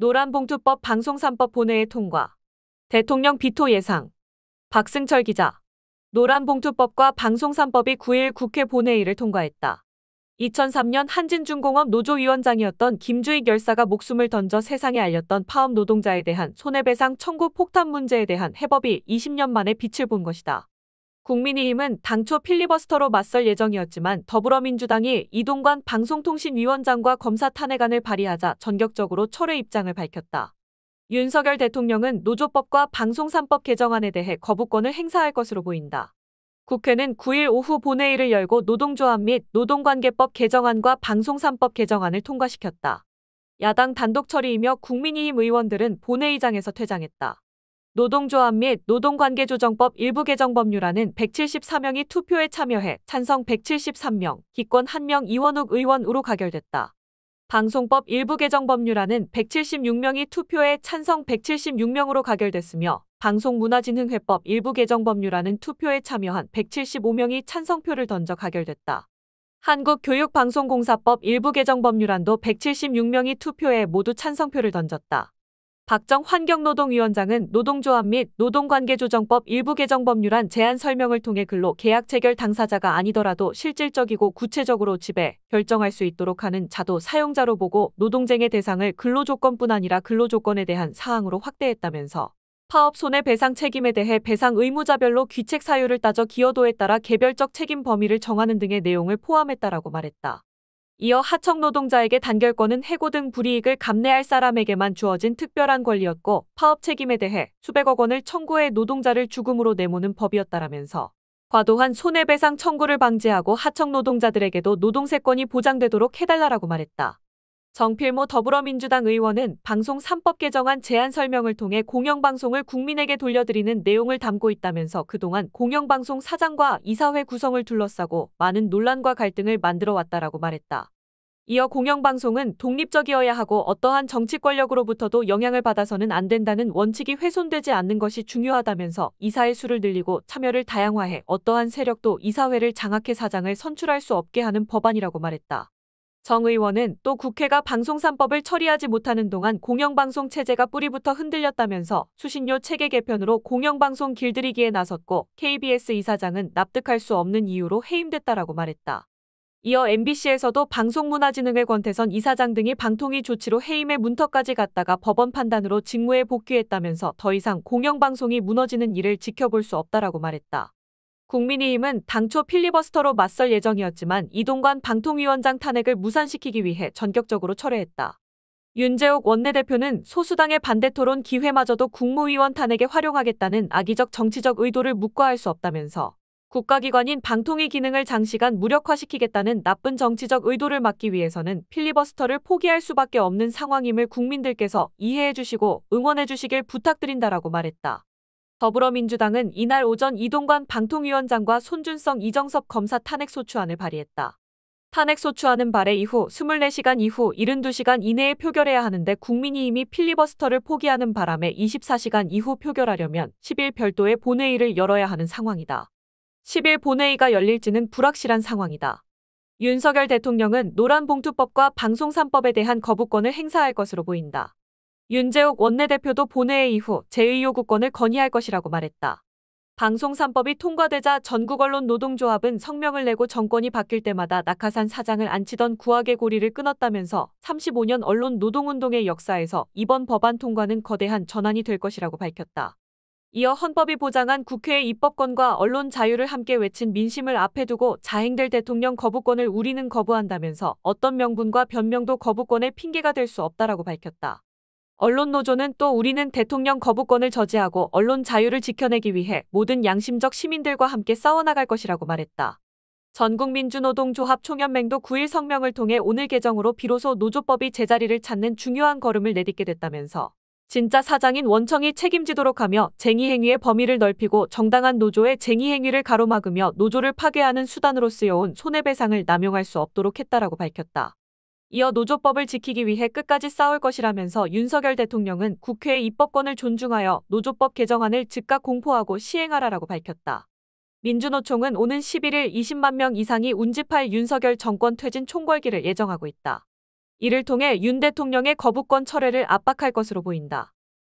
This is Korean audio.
노란봉투법 방송 3법 본회의 통과. 대통령 비토 예상. 박승철 기자. 노란봉투법과 방송 3법이 9일 국회 본회의를 통과했다. 2003년 한진중공업 노조위원장이었던 김주익 열사가 목숨을 던져 세상에 알렸던 파업 노동자에 대한 손해배상 청구 폭탄 문제에 대한 해법이 20년 만에 빛을 본 것이다. 국민의힘은 당초 필리버스터로 맞설 예정이었지만 더불어민주당이 이동관 방송통신위원장과 검사 탄핵안을 발의하자 전격적으로 철회 입장을 밝혔다. 윤석열 대통령은 노조법과 방송3법 개정안에 대해 거부권을 행사할 것으로 보인다. 국회는 9일 오후 본회의를 열고 노동조합 및 노동관계법 개정안과 방송3법 개정안을 통과시켰다. 야당 단독 처리이며 국민의힘 의원들은 본회의장에서 퇴장했다. 노동조합 및 노동관계조정법 일부 개정 법률안은 174명이 투표에 참여해 찬성 173명, 기권 1명 이원욱 의원으로 가결됐다. 방송법 일부 개정 법률안은 176명이 투표에 찬성 176명으로 가결됐으며 방송문화진흥회법 일부 개정 법률안은 투표에 참여한 175명이 찬성표를 던져 가결됐다. 한국교육방송공사법 일부 개정 법률안도 176명이 투표에 모두 찬성표를 던졌다. 박정 환경노동위원장은 노동조합 및 노동관계조정법 일부 개정 법률안 제안 설명을 통해 근로 계약 체결 당사자가 아니더라도 실질적이고 구체적으로 지배, 결정할 수 있도록 하는 자도 사용자로 보고 노동쟁의 대상을 근로조건뿐 아니라 근로조건에 대한 사항으로 확대했다면서 파업 손해배상 책임에 대해 배상 의무자별로 귀책 사유를 따져 기여도에 따라 개별적 책임 범위를 정하는 등의 내용을 포함했다라고 말했다. 이어 하청 노동자에게 단결권은 해고 등 불이익을 감내할 사람에게만 주어진 특별한 권리였고 파업 책임에 대해 수백억 원을 청구해 노동자를 죽음으로 내모는 법이었다라면서 과도한 손해배상 청구를 방지하고 하청 노동자들에게도 노동세권이 보장되도록 해달라라고 말했다. 정필모 더불어민주당 의원은 방송 3법 개정안 제안 설명을 통해 공영방송을 국민에게 돌려드리는 내용을 담고 있다면서 그동안 공영방송 사장과 이사회 구성을 둘러싸고 많은 논란과 갈등을 만들어 왔다라고 말했다. 이어 공영방송은 독립적이어야 하고 어떠한 정치 권력으로부터도 영향을 받아서는 안 된다는 원칙이 훼손되지 않는 것이 중요하다면서 이사회 수를 늘리고 참여를 다양화해 어떠한 세력도 이사회를 장악해 사장을 선출할 수 없게 하는 법안이라고 말했다. 정 의원은 또 국회가 방송산법을 처리하지 못하는 동안 공영방송 체제가 뿌리부터 흔들렸다면서 수신료 체계 개편으로 공영방송 길들이기에 나섰고 KBS 이사장은 납득할 수 없는 이유로 해임됐다라고 말했다. 이어 MBC에서도 방송문화진흥회권 태선 이사장 등이 방통위 조치로 해임의 문턱까지 갔다가 법원 판단으로 직무에 복귀했다면서 더 이상 공영방송이 무너지는 일을 지켜볼 수 없다라고 말했다. 국민의힘은 당초 필리버스터로 맞설 예정이었지만 이동관 방통위원장 탄핵을 무산시키기 위해 전격적으로 철회했다. 윤재욱 원내대표는 소수당의 반대 토론 기회마저도 국무위원 탄핵에 활용하겠다는 악의적 정치적 의도를 묵과할 수 없다면서 국가기관인 방통위 기능을 장시간 무력화시키겠다는 나쁜 정치적 의도를 막기 위해서는 필리버스터를 포기할 수밖에 없는 상황임을 국민들께서 이해해 주시고 응원해 주시길 부탁드린다라고 말했다. 더불어민주당은 이날 오전 이동관 방통위원장과 손준성 이정섭 검사 탄핵소추안을 발의했다. 탄핵소추안은 발의 이후 24시간 이후 72시간 이내에 표결해야 하는데 국민이 이미 필리버스터를 포기하는 바람에 24시간 이후 표결하려면 10일 별도의 본회의를 열어야 하는 상황이다. 10일 본회의가 열릴지는 불확실한 상황이다. 윤석열 대통령은 노란봉투법과 방송산법에 대한 거부권을 행사할 것으로 보인다. 윤재욱 원내대표도 본회의 이후 재의요구권을 건의할 것이라고 말했다. 방송3법이 통과되자 전국언론 노동조합은 성명을 내고 정권이 바뀔 때마다 낙하산 사장을 앉히던 구악의 고리를 끊었다면서 35년 언론 노동운동의 역사에서 이번 법안 통과는 거대한 전환이 될 것이라고 밝혔다. 이어 헌법이 보장한 국회의 입법권과 언론 자유를 함께 외친 민심을 앞에 두고 자행될 대통령 거부권을 우리는 거부한다면서 어떤 명분과 변명도 거부권의 핑계가 될 수 없다라고 밝혔다. 언론노조는 또 우리는 대통령 거부권을 저지하고 언론 자유를 지켜내기 위해 모든 양심적 시민들과 함께 싸워나갈 것이라고 말했다. 전국민주노동조합 총연맹도 9일 성명을 통해 오늘 개정으로 비로소 노조법이 제자리를 찾는 중요한 걸음을 내딛게 됐다면서 진짜 사장인 원청이 책임지도록 하며 쟁의 행위의 범위를 넓히고 정당한 노조의 쟁의 행위를 가로막으며 노조를 파괴하는 수단으로 쓰여온 손해배상을 남용할 수 없도록 했다라고 밝혔다. 이어 노조법을 지키기 위해 끝까지 싸울 것이라면서 윤석열 대통령은 국회의 입법권을 존중하여 노조법 개정안을 즉각 공포하고 시행하라라고 밝혔다. 민주노총은 오는 11일 20만 명 이상이 운집할 윤석열 정권 퇴진 총궐기를 예정하고 있다. 이를 통해 윤 대통령의 거부권 철회를 압박할 것으로 보인다.